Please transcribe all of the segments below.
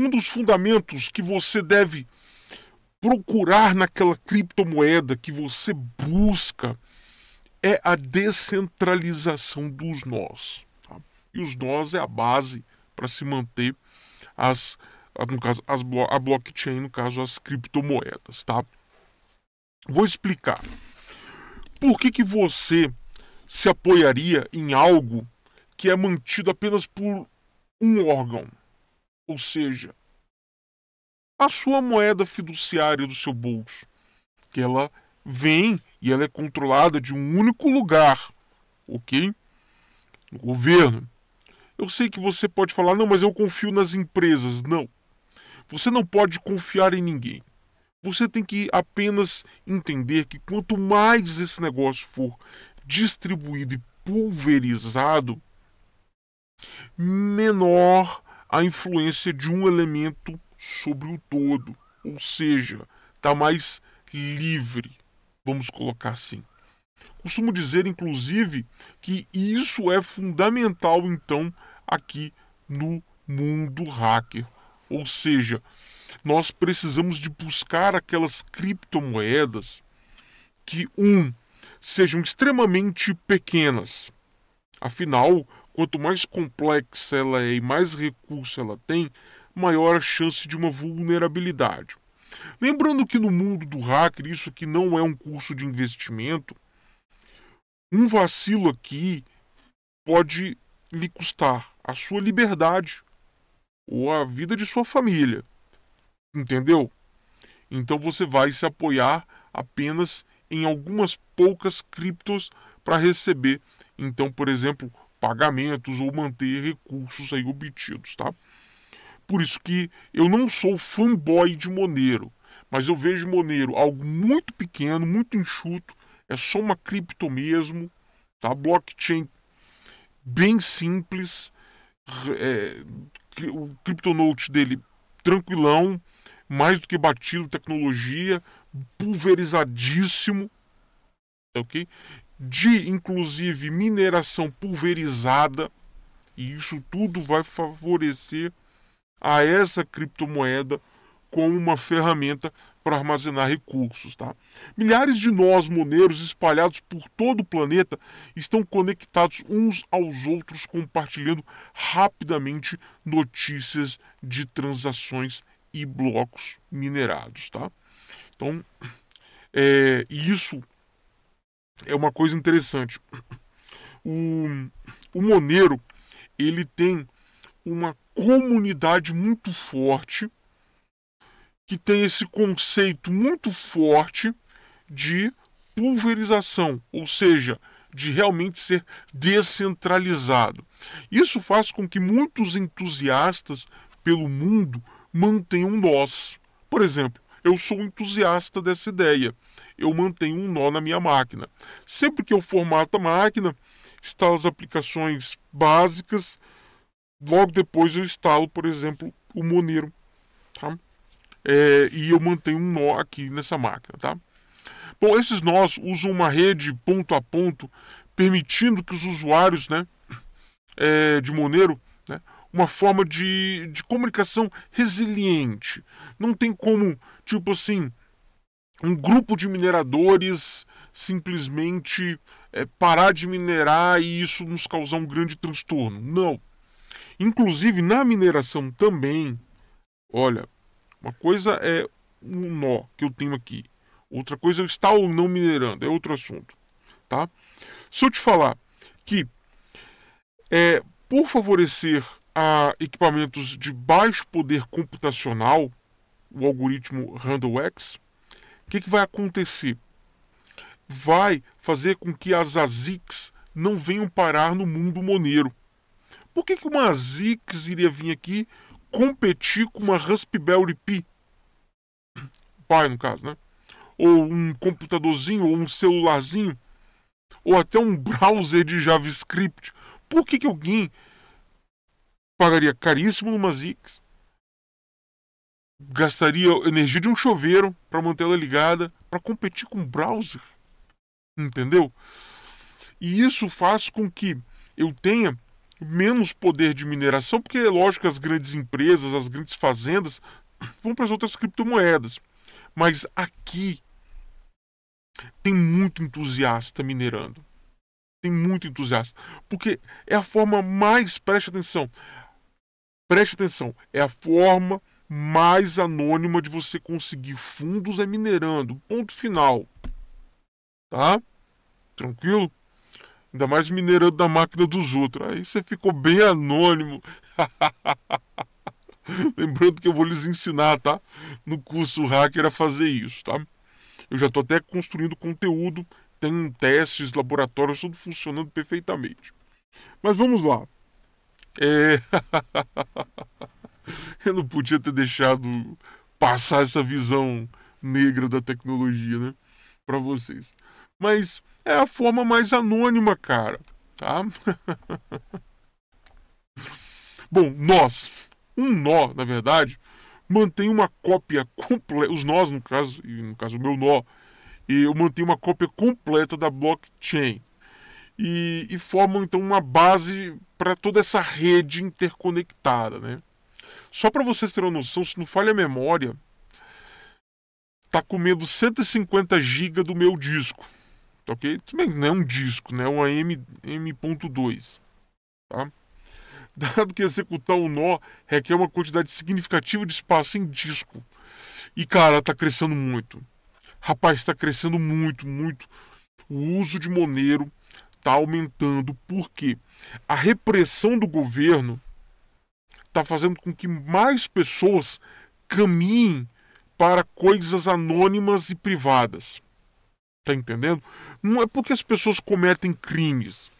um dos fundamentos que você deve procurar naquela criptomoeda que você busca é a descentralização dos nós. Tá? E os nós é a base para se manter as, no caso, as, a blockchain, no caso, as criptomoedas. Tá? Vou explicar. Por que, que você se apoiaria em algo que é mantido apenas por um órgão? ou seja, a sua moeda fiduciária do seu bolso, que ela vem e ela é controlada de um único lugar, ok? No governo. Uhum. Eu sei que você pode falar, não, mas eu confio nas empresas. Não. Você não pode confiar em ninguém. Você tem que apenas entender que quanto mais esse negócio for distribuído e pulverizado, menor a influência de um elemento sobre o todo, ou seja, está mais livre, vamos colocar assim. Costumo dizer, inclusive, que isso é fundamental, então, aqui no mundo hacker. Ou seja, nós precisamos de buscar aquelas criptomoedas que, um, sejam extremamente pequenas Afinal, quanto mais complexa ela é e mais recurso ela tem, maior a chance de uma vulnerabilidade. Lembrando que no mundo do hacker, isso aqui não é um curso de investimento, um vacilo aqui pode lhe custar a sua liberdade ou a vida de sua família. Entendeu? Então você vai se apoiar apenas em algumas poucas criptos para receber então, por exemplo, pagamentos ou manter recursos aí obtidos, tá? Por isso que eu não sou fanboy de Monero, mas eu vejo Monero algo muito pequeno, muito enxuto, é só uma cripto mesmo, tá? Blockchain bem simples, é, o CryptoNote dele tranquilão, mais do que batido, tecnologia, pulverizadíssimo, tá ok? de inclusive mineração pulverizada, e isso tudo vai favorecer a essa criptomoeda como uma ferramenta para armazenar recursos. Tá? Milhares de nós, moneiros, espalhados por todo o planeta, estão conectados uns aos outros, compartilhando rapidamente notícias de transações e blocos minerados. Tá? Então, é, isso é uma coisa interessante. O, o ele tem uma comunidade muito forte que tem esse conceito muito forte de pulverização, ou seja, de realmente ser descentralizado. Isso faz com que muitos entusiastas pelo mundo mantenham nós. Por exemplo, eu sou entusiasta dessa ideia eu mantenho um nó na minha máquina. Sempre que eu formato a máquina, instalo as aplicações básicas, logo depois eu instalo, por exemplo, o Monero. Tá? É, e eu mantenho um nó aqui nessa máquina. Tá? Bom, esses nós usam uma rede ponto a ponto, permitindo que os usuários né, é, de Monero né, uma forma de, de comunicação resiliente. Não tem como, tipo assim, um grupo de mineradores simplesmente é, parar de minerar e isso nos causar um grande transtorno. Não. Inclusive na mineração também, olha, uma coisa é um nó que eu tenho aqui, outra coisa é estar ou não minerando, é outro assunto, tá? Se eu te falar que é, por favorecer a equipamentos de baixo poder computacional, o algoritmo Randall X, o que, que vai acontecer? Vai fazer com que as ASICs não venham parar no mundo moneiro. Por que, que uma ASICS iria vir aqui competir com uma Raspberry Pi? Pai, no caso, né? Ou um computadorzinho, ou um celularzinho, ou até um browser de JavaScript. Por que, que alguém pagaria caríssimo numa ASICS gastaria energia de um chuveiro para manter ela ligada, para competir com o browser. Entendeu? E isso faz com que eu tenha menos poder de mineração, porque é lógico que as grandes empresas, as grandes fazendas vão para as outras criptomoedas. Mas aqui tem muito entusiasta minerando. Tem muito entusiasta. Porque é a forma mais, preste atenção, preste atenção, é a forma mais anônima de você conseguir fundos é minerando. Ponto final. Tá? Tranquilo? Ainda mais minerando da máquina dos outros. Aí você ficou bem anônimo. Lembrando que eu vou lhes ensinar, tá? No curso Hacker a fazer isso, tá? Eu já estou até construindo conteúdo, tem testes, laboratórios, tudo funcionando perfeitamente. Mas vamos lá. É... eu não podia ter deixado passar essa visão negra da tecnologia, né? Para vocês. Mas é a forma mais anônima, cara, tá? Bom, nós, um nó, na verdade, mantém uma cópia completa, os nós, no caso, e no caso o meu nó, e eu mantenho uma cópia completa da blockchain. E, e formam então uma base para toda essa rede interconectada, né? Só para vocês terem uma noção, se não falha a memória, tá comendo 150 GB do meu disco. Tá ok? Também não é um disco, né? É uma m M.2. Tá? Dado que executar um nó requer uma quantidade significativa de espaço em disco. E cara, tá crescendo muito. Rapaz, está crescendo muito, muito. O uso de monero está aumentando por quê a repressão do governo está fazendo com que mais pessoas caminhem para coisas anônimas e privadas. Tá entendendo? Não é porque as pessoas cometem crimes,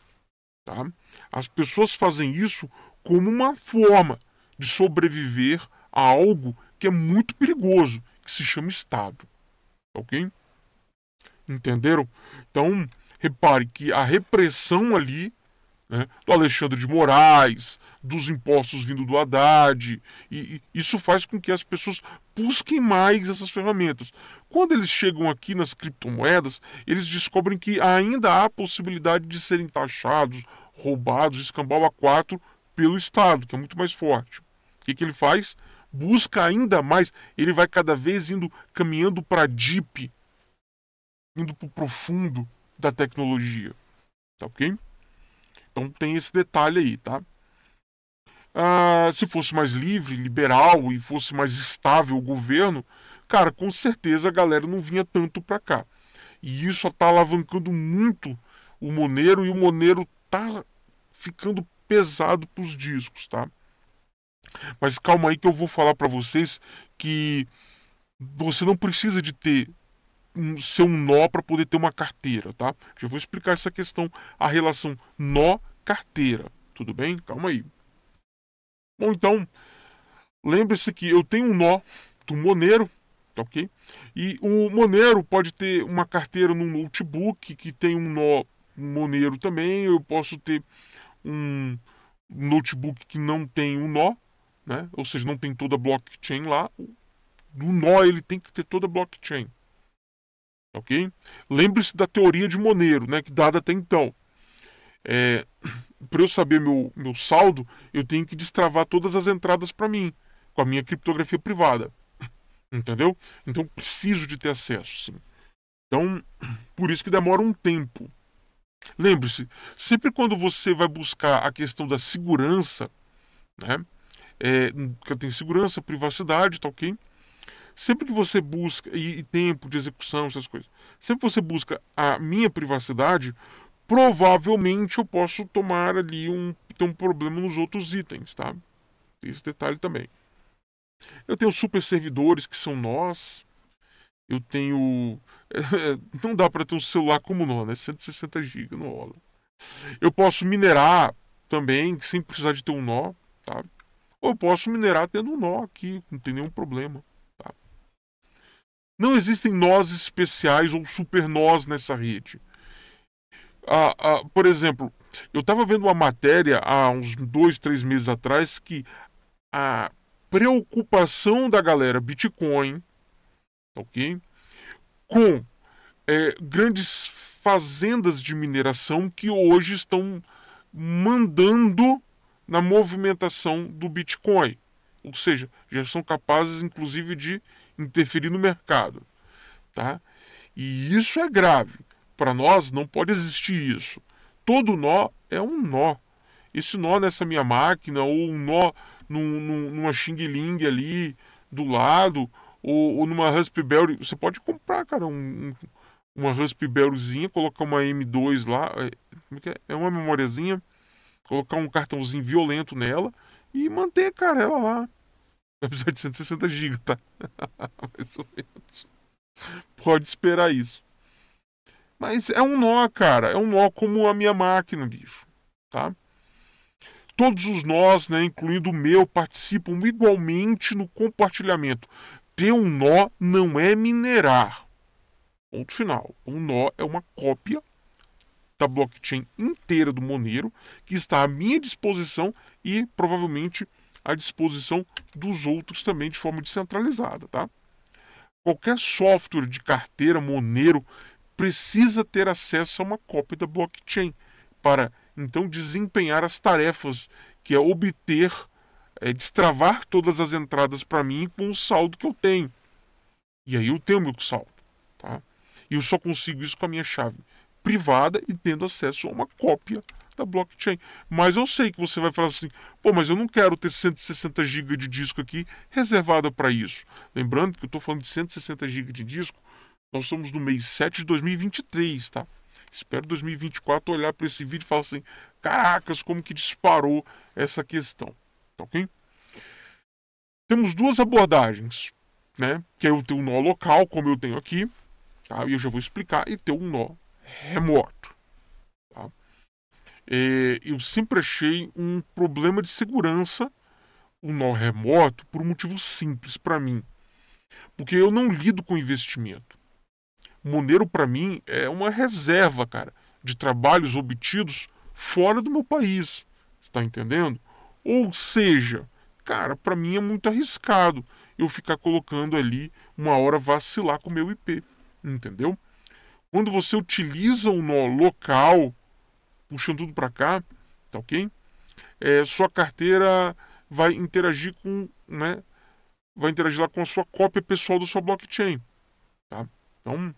tá? As pessoas fazem isso como uma forma de sobreviver a algo que é muito perigoso, que se chama Estado. Tá ok? Entenderam? Então, repare que a repressão ali né, do Alexandre de Moraes, dos impostos vindo do Haddad. E, e, isso faz com que as pessoas busquem mais essas ferramentas. Quando eles chegam aqui nas criptomoedas, eles descobrem que ainda há possibilidade de serem taxados, roubados, escambau a quatro pelo Estado, que é muito mais forte. O que, que ele faz? Busca ainda mais, ele vai cada vez indo caminhando para deep, indo para o profundo da tecnologia. Tá ok? Então tem esse detalhe aí, tá? Ah, se fosse mais livre, liberal e fosse mais estável o governo, cara, com certeza a galera não vinha tanto para cá. E isso tá alavancando muito o Monero e o Monero tá ficando pesado pros discos, tá? Mas calma aí que eu vou falar para vocês que você não precisa de ter um, ser um nó para poder ter uma carteira, tá? Já vou explicar essa questão, a relação nó carteira. Tudo bem? Calma aí. Bom, então, lembre-se que eu tenho um nó do Monero, tá ok? E o Monero pode ter uma carteira no notebook que tem um nó Monero também. Eu posso ter um notebook que não tem um nó, né? Ou seja, não tem toda a blockchain lá. O nó ele tem que ter toda a blockchain. Tá ok? Lembre-se da teoria de Monero, né, que dada até então é, para eu saber meu, meu saldo, eu tenho que destravar todas as entradas para mim, com a minha criptografia privada. Entendeu? Então preciso de ter acesso. Sim. Então, por isso que demora um tempo. Lembre-se, sempre quando você vai buscar a questão da segurança, né? É, que tem segurança, privacidade, tá ok? Sempre que você busca, e, e tempo de execução, essas coisas, sempre que você busca a minha privacidade, provavelmente eu posso tomar ali um, ter um problema nos outros itens, tá? esse detalhe também. Eu tenho super servidores que são nós. Eu tenho. não dá para ter um celular como nós, né? 160 GB não rola. Eu posso minerar também, sem precisar de ter um nó, tá? Ou eu posso minerar tendo um nó aqui, não tem nenhum problema. Tá? Não existem nós especiais ou super nós nessa rede. Ah, ah, por exemplo, eu estava vendo uma matéria há uns dois, três meses atrás que a preocupação da galera Bitcoin, tá ok, com é, grandes fazendas de mineração que hoje estão mandando na movimentação do Bitcoin, ou seja, já são capazes inclusive de interferir no mercado, tá? E isso é grave. Para nós não pode existir isso. Todo nó é um nó. Esse nó nessa minha máquina, ou um nó num, num, numa Xing Ling ali do lado, ou, ou, numa Raspberry. Você pode comprar, cara, um, uma Raspberryzinha, colocar uma M2 lá, é, é, é? é uma memoriazinha, colocar um cartãozinho violento nela e manter, cara, ela lá. precisar de 160 GB, tá? Mais ou menos. Pode esperar isso. Mas é um nó, cara. É um nó como a minha máquina, bicho. Tá? Todos os nós, né, incluindo o meu, participam igualmente no compartilhamento. Ter um nó não é minerar. Ponto final. Um nó é uma cópia da blockchain inteira do Monero que está à minha disposição e provavelmente à disposição dos outros também de forma descentralizada, tá? Qualquer software de carteira Monero precisa ter acesso a uma cópia da blockchain para então desempenhar as tarefas que é obter, é, destravar todas as entradas para mim com o saldo que eu tenho. E aí eu tenho meu saldo, tá? E eu só consigo isso com a minha chave privada e tendo acesso a uma cópia da blockchain. Mas eu sei que você vai falar assim: pô, mas eu não quero ter 160 GB de disco aqui reservado para isso. Lembrando que eu estou falando de 160 GB de disco nós estamos no mês 7 de 2023, tá? Espero 2024 olhar para esse vídeo e falar assim: caracas, como que disparou essa questão, tá ok? Temos duas abordagens, né? Que é eu ter um nó local, como eu tenho aqui, tá? E eu já vou explicar, e ter um nó remoto, tá? É, eu sempre achei um problema de segurança o um nó remoto por um motivo simples para mim. Porque eu não lido com investimento. Monero para mim é uma reserva, cara, de trabalhos obtidos fora do meu país. Está entendendo? Ou seja, cara, para mim é muito arriscado eu ficar colocando ali uma hora vacilar com o meu IP, entendeu? Quando você utiliza um nó local, puxando tudo para cá, tá ok? É, sua carteira vai interagir com, né? Vai interagir lá com a sua cópia pessoal da sua blockchain, tá? Então,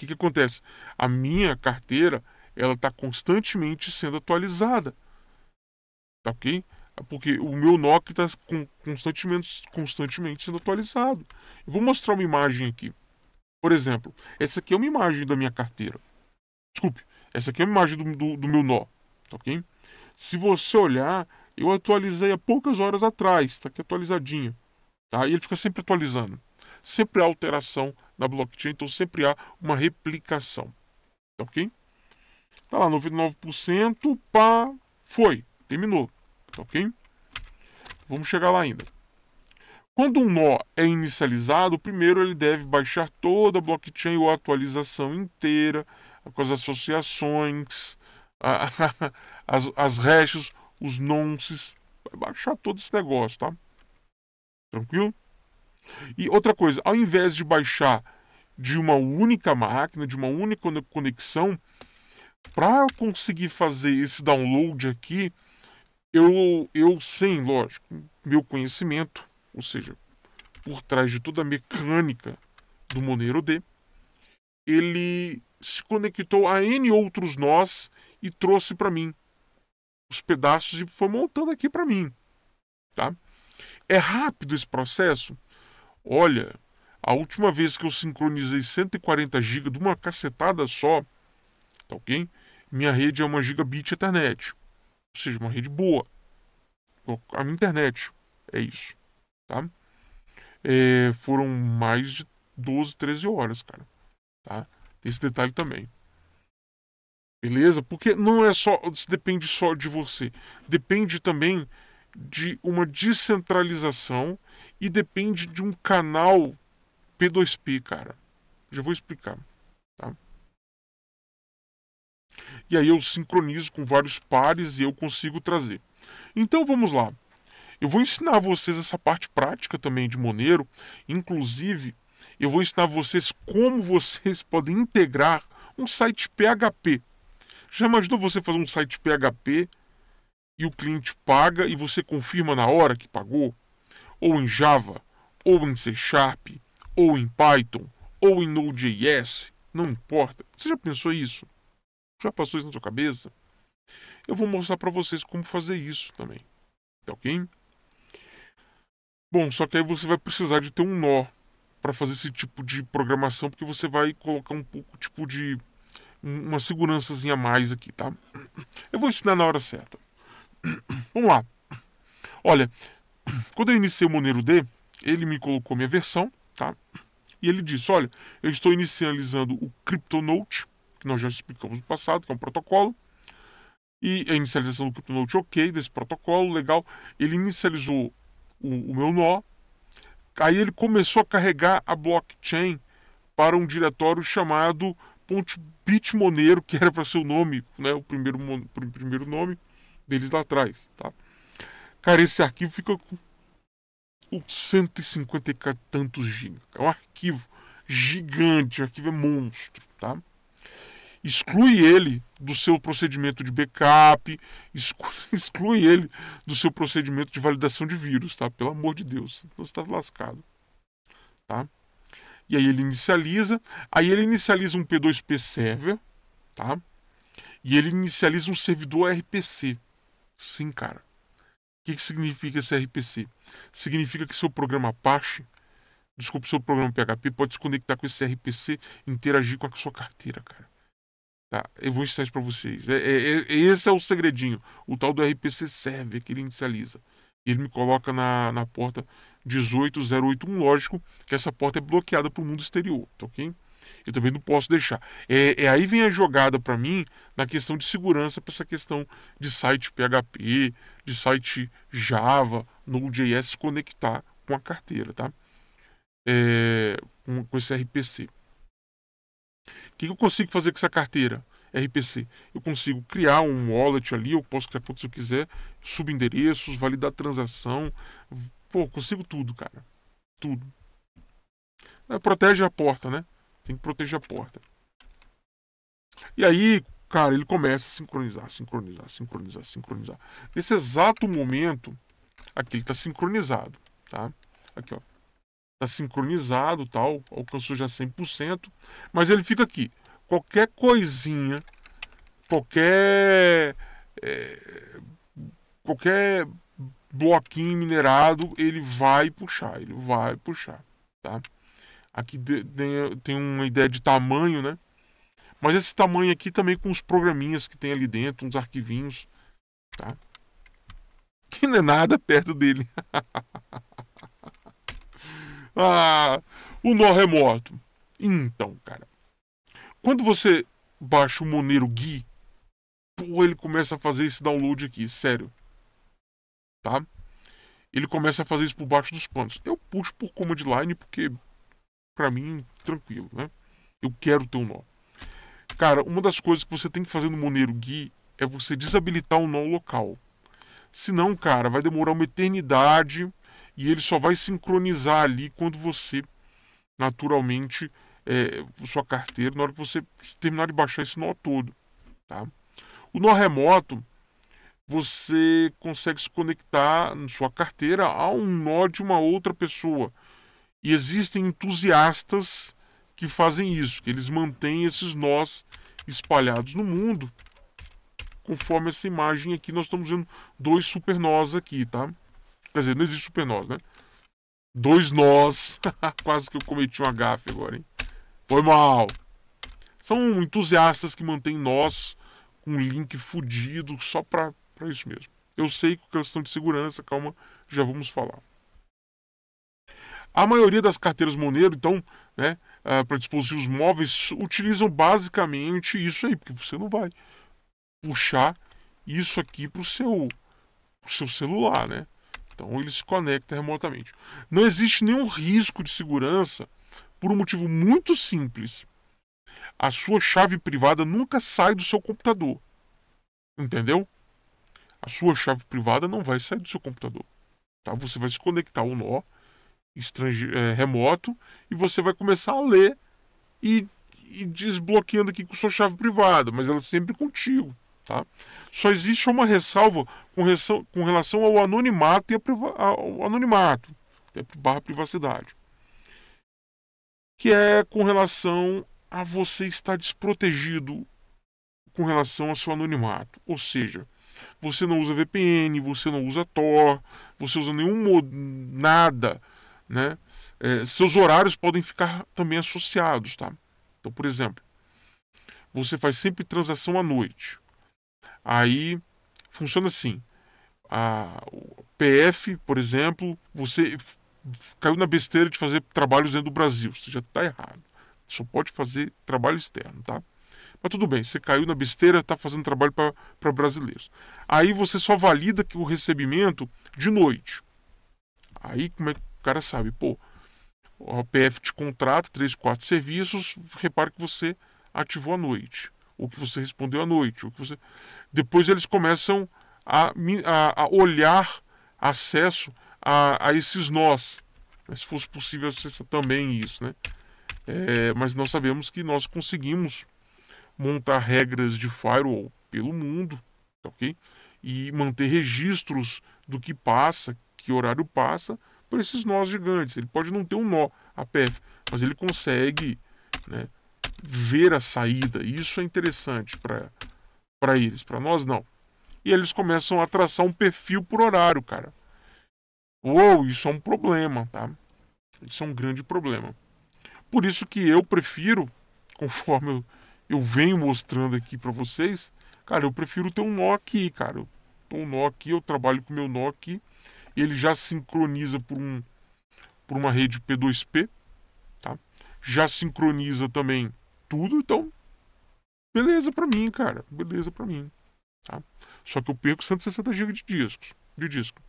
que, que acontece? A minha carteira ela está constantemente sendo atualizada. Tá ok? Porque o meu NOC está constantemente, constantemente sendo atualizado. Eu vou mostrar uma imagem aqui. Por exemplo, essa aqui é uma imagem da minha carteira. Desculpe, essa aqui é uma imagem do, do, do meu nó. Tá ok? Se você olhar, eu atualizei há poucas horas atrás. Está aqui atualizadinha. Tá? E ele fica sempre atualizando. Sempre há alteração na blockchain, então sempre há uma replicação. Tá ok? Tá lá, 99%, pá, foi, terminou. Tá ok? Vamos chegar lá ainda. Quando um nó é inicializado, primeiro ele deve baixar toda a blockchain ou a atualização inteira, com as associações, a, a, as, as hashes, os nonces. Vai baixar todo esse negócio, tá? Tranquilo? E outra coisa, ao invés de baixar de uma única máquina, de uma única conexão, para conseguir fazer esse download aqui, eu, eu sem, lógico, meu conhecimento, ou seja, por trás de toda a mecânica do Monero D, ele se conectou a N outros nós e trouxe para mim os pedaços e foi montando aqui para mim. Tá? É rápido esse processo? Olha, a última vez que eu sincronizei 140 GB de uma cacetada só, tá ok? Minha rede é uma gigabit Ethernet. Ou seja, uma rede boa. A minha internet. É isso. Tá? É, foram mais de 12, 13 horas, cara. Tá? Tem esse detalhe também. Beleza? Porque não é só. Depende só de você. Depende também de uma descentralização e depende de um canal P2P, cara. Já vou explicar. Tá? E aí eu sincronizo com vários pares e eu consigo trazer. Então vamos lá. Eu vou ensinar vocês essa parte prática também de Monero. Inclusive, eu vou ensinar vocês como vocês podem integrar um site PHP. Já imaginou você fazer um site PHP e o cliente paga e você confirma na hora que pagou? ou em Java, ou em C Sharp, ou em Python, ou em Node.js, não importa. Você já pensou isso? Já passou isso na sua cabeça? Eu vou mostrar para vocês como fazer isso também. Tá ok? Bom, só que aí você vai precisar de ter um nó para fazer esse tipo de programação, porque você vai colocar um pouco tipo de uma segurançazinha a mais aqui, tá? Eu vou ensinar na hora certa. Vamos lá. Olha, quando eu iniciei o Monero D, ele me colocou minha versão, tá? E ele disse: Olha, eu estou inicializando o CryptoNote, que nós já explicamos no passado, que é um protocolo. E a inicialização do CryptoNote, ok, desse protocolo, legal. Ele inicializou o, o meu nó. Aí ele começou a carregar a blockchain para um diretório chamado Ponte que era para ser o nome, né, o primeiro, o primeiro nome deles lá atrás, tá? Cara, esse arquivo fica com 150 e tantos gigas. É um arquivo gigante, o arquivo é monstro, tá? Exclui ele do seu procedimento de backup, exclui ele do seu procedimento de validação de vírus, tá? Pelo amor de Deus, você está lascado, tá? E aí ele inicializa, aí ele inicializa um P2P server, tá? E ele inicializa um servidor RPC. Sim, cara. O que significa esse RPC? Significa que seu programa Apache, desculpe, seu programa PHP pode se conectar com esse RPC e interagir com a sua carteira, cara. Tá, eu vou ensinar isso para vocês. É é, é, é, esse é o segredinho. O tal do RPC serve, é que ele inicializa. Ele me coloca na, na porta 18081, lógico que essa porta é bloqueada para o mundo exterior, tá ok? Eu também não posso deixar. É, é aí vem a jogada para mim na questão de segurança para essa questão de site PHP, de site Java, Node.js conectar com a carteira, tá? É, com, com esse RPC. O que eu consigo fazer com essa carteira? RPC. Eu consigo criar um wallet ali, eu posso criar quantos eu quiser, subendereços, validar transação. Pô, consigo tudo, cara. Tudo. É, protege a porta, né? Tem que proteger a porta. E aí, cara, ele começa a sincronizar, sincronizar, sincronizar, sincronizar. Nesse exato momento, aqui ele está sincronizado, tá? Aqui, ó. Está sincronizado, tal, alcançou já 100%, mas ele fica aqui. Qualquer coisinha, qualquer... É, qualquer bloquinho minerado, ele vai puxar, ele vai puxar, tá? Aqui tem uma ideia de tamanho, né? Mas esse tamanho aqui também com os programinhas que tem ali dentro, uns arquivinhos, tá? Que não é nada perto dele. ah, o nó remoto. Então, cara. Quando você baixa o Monero Gui, porra, ele começa a fazer esse download aqui, sério. Tá? Ele começa a fazer isso por baixo dos panos. Eu puxo por command line porque para mim, tranquilo, né? Eu quero ter um nó. Cara, uma das coisas que você tem que fazer no Monero Gui é você desabilitar o nó local. Senão, cara, vai demorar uma eternidade e ele só vai sincronizar ali quando você, naturalmente, é, sua carteira, na hora que você terminar de baixar esse nó todo. Tá? O nó remoto, você consegue se conectar na sua carteira a um nó de uma outra pessoa. E existem entusiastas que fazem isso, que eles mantêm esses nós espalhados no mundo. Conforme essa imagem aqui, nós estamos vendo dois supernós aqui, tá? Quer dizer, não existe supernós, né? Dois nós. Quase que eu cometi uma gafe agora, hein? Foi mal. São entusiastas que mantêm nós com um link fudido só para isso mesmo. Eu sei que é questão de segurança, calma, já vamos falar. A maioria das carteiras Monero, então, né, uh, para dispositivos móveis, utilizam basicamente isso aí, porque você não vai puxar isso aqui para o seu, seu celular, né? Então ele se conecta remotamente. Não existe nenhum risco de segurança por um motivo muito simples. A sua chave privada nunca sai do seu computador. Entendeu? A sua chave privada não vai sair do seu computador. Tá? Você vai se conectar ao nó é, remoto e você vai começar a ler e, e desbloqueando aqui com sua chave privada, mas ela é sempre contigo. Tá? Só existe uma ressalva com, com relação ao anonimato e ao anonimato, né, barra privacidade, que é com relação a você estar desprotegido com relação ao seu anonimato, ou seja, você não usa VPN, você não usa Tor, você usa nenhum nada né? É, seus horários podem ficar também associados, tá? Então, por exemplo, você faz sempre transação à noite. Aí funciona assim: a PF, por exemplo, você caiu na besteira de fazer trabalhos dentro do Brasil, você já está errado. Só pode fazer trabalho externo, tá? Mas tudo bem, você caiu na besteira, está fazendo trabalho para brasileiros. Aí você só valida que o recebimento de noite. Aí como é que o cara sabe, pô, a pf te contrata, três, quatro serviços, repara que você ativou à noite, ou que você respondeu à noite, ou que você... Depois eles começam a, a, a olhar acesso a, a esses nós. se fosse possível acessar também isso, né? É, mas nós sabemos que nós conseguimos montar regras de firewall pelo mundo, ok? E manter registros do que passa, que horário passa, por esses nós gigantes. Ele pode não ter um nó a pé mas ele consegue né, ver a saída. Isso é interessante para eles, para nós não. E eles começam a traçar um perfil por horário, cara. Uou, isso é um problema, tá? Isso é um grande problema. Por isso que eu prefiro, conforme eu, eu venho mostrando aqui para vocês, cara, eu prefiro ter um nó aqui, cara. Eu tô um nó aqui, eu trabalho com meu nó aqui ele já sincroniza por, um, por uma rede P2P, tá? já sincroniza também tudo, então beleza para mim, cara, beleza para mim. Tá? Só que eu perco 160 GB de discos, de disco.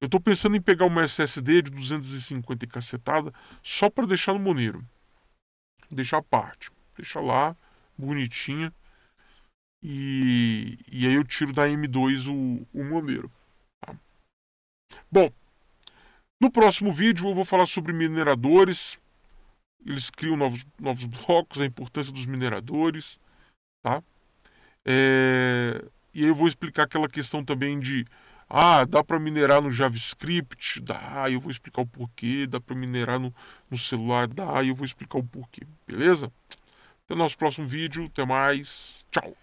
Eu estou pensando em pegar uma SSD de 250 e cacetada só para deixar no Monero. Deixar a parte, deixar lá bonitinha. E, e aí eu tiro da M2 o, o Bom, no próximo vídeo eu vou falar sobre mineradores. Eles criam novos, novos blocos, a importância dos mineradores, tá? É... E aí eu vou explicar aquela questão também de ah, dá para minerar no JavaScript, dá, eu vou explicar o porquê, dá para minerar no, no celular, dá, eu vou explicar o porquê, beleza? Até o nosso próximo vídeo, até mais, tchau!